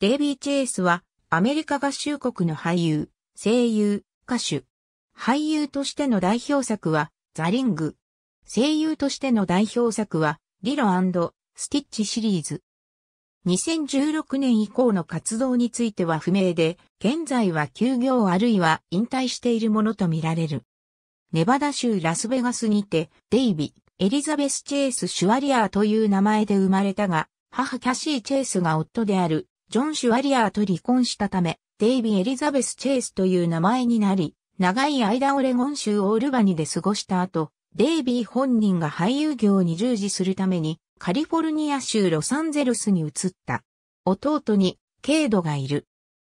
デイビー・チェイスは、アメリカ合衆国の俳優、声優、歌手。俳優としての代表作は、ザ・リング。声優としての代表作は、リロスティッチシリーズ。2016年以降の活動については不明で、現在は休業あるいは引退しているものとみられる。ネバダ州ラスベガスにて、デイビ、ー、エリザベス・チェイス・シュワリアーという名前で生まれたが、母キャシー・チェイスが夫であるジョン・シュワリアーと離婚したため、デイビー・エリザベス・チェイスという名前になり、長い間オレゴン州オールバニで過ごした後、デイビー本人が俳優業に従事するために、カリフォルニア州ロサンゼルスに移った。弟に、ケイドがいる。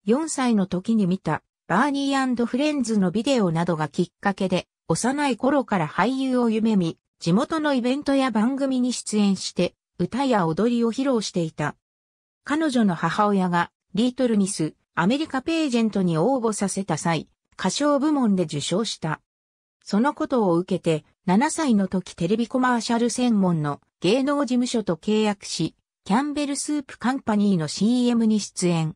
4歳の時に見た、バーニーフレンズのビデオなどがきっかけで、幼い頃から俳優を夢見、地元のイベントや番組に出演して、歌や踊りを披露していた彼女の母親がリートルミス、アメリカページェントに応募させた際、歌唱部門で受賞した。そのことを受けて、7歳の時テレビコマーシャル専門の芸能事務所と契約し、キャンベルスープカンパニーの CM に出演。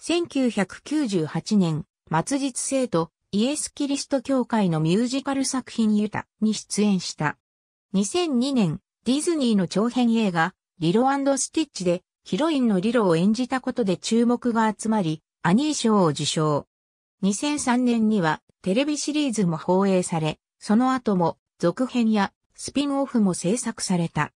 1998年、末日生徒、イエス・キリスト教会のミュージカル作品ユタに出演した。2002年、ディズニーの長編映画、リロスティッチでヒロインのリロを演じたことで注目が集まり、アニー賞を受賞。2003年にはテレビシリーズも放映され、その後も続編やスピンオフも制作された。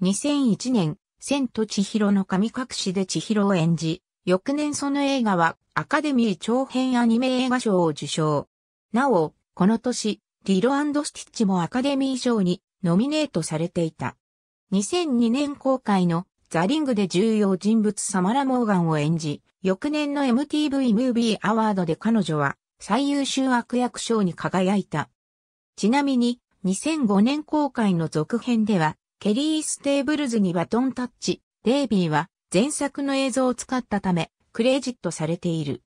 2001年、千と千尋の神隠しで千尋を演じ、翌年その映画はアカデミー長編アニメ映画賞を受賞。なお、この年、リロスティッチもアカデミー賞にノミネートされていた。2002年公開のザ・リングで重要人物サマラ・モーガンを演じ、翌年の MTV ムービーアワードで彼女は最優秀悪役賞に輝いた。ちなみに、2005年公開の続編では、ケリー・ステーブルズにバトンタッチ、デイビーは前作の映像を使ったため、クレジットされている。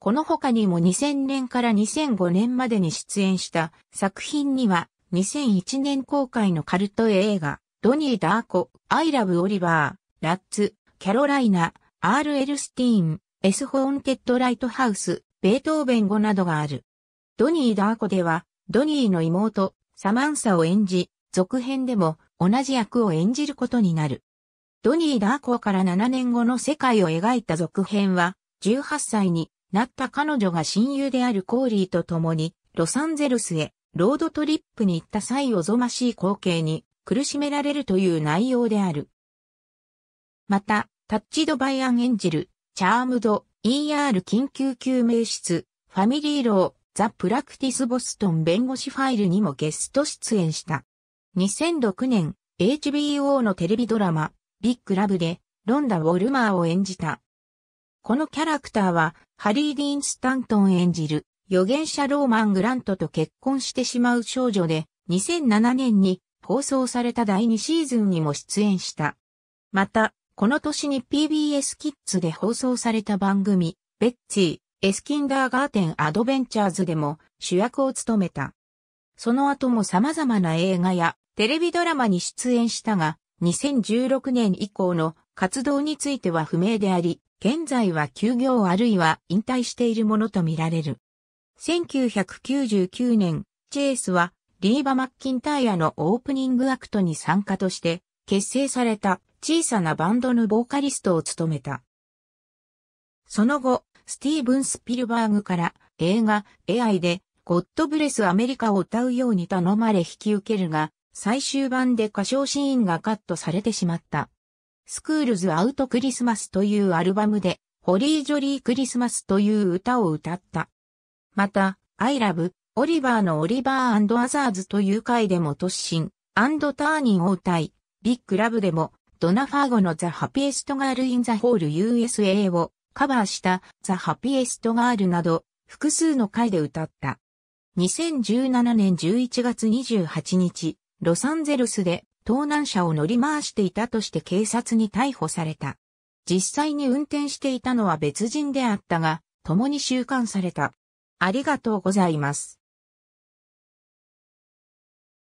この他にも2000年から2005年までに出演した作品には、2001年公開のカルト映画、ドニー・ダーコ、アイラブ・オリバー、ラッツ、キャロライナ、アール・エルスティーン、エス・ホーンテッド・ライトハウス、ベートーベン語などがある。ドニー・ダーコでは、ドニーの妹、サマンサを演じ、続編でも同じ役を演じることになる。ドニー・ダーコから7年後の世界を描いた続編は、18歳になった彼女が親友であるコーリーと共に、ロサンゼルスへロードトリップに行った際おぞましい光景に苦しめられるという内容である。また、タッチドバイアン演じる、チャームド、ER 緊急救命室、ファミリーロー、ザ・プラクティス・ボストン弁護士ファイルにもゲスト出演した。2006年、HBO のテレビドラマ、ビッグラブで、ロンダ・ウォルマーを演じた。このキャラクターは、ハリー・ディーン・スタントン演じる、預言者ローマン・グラントと結婚してしまう少女で、2007年に放送された第2シーズンにも出演した。また、この年に PBS キッズで放送された番組、ベッツィ、エスキンダーガーテンアドベンチャーズでも主役を務めた。その後も様々な映画やテレビドラマに出演したが、2016年以降の活動については不明であり、現在は休業あるいは引退しているものとみられる。1999年、チェイスはリーバ・マッキンタイヤのオープニングアクトに参加として結成された小さなバンドのボーカリストを務めた。その後、スティーブン・スピルバーグから映画 AI でゴッドブレス・アメリカを歌うように頼まれ引き受けるが、最終版で歌唱シーンがカットされてしまった。スクールズ・アウト・クリスマスというアルバムで、ホリー・ジョリー・クリスマスという歌を歌った。また、I Love オリバーのオリバーアザーズという回でも突進、アンドターニン応対、ビッグラブでも、ドナファーゴのザ・ハピエストガール・イン・ザ・ホール・ USA をカバーしたザ・ハピエストガールなど、複数の回で歌った。2017年11月28日、ロサンゼルスで盗難車を乗り回していたとして警察に逮捕された。実際に運転していたのは別人であったが、共に収監された。ありがとうございます。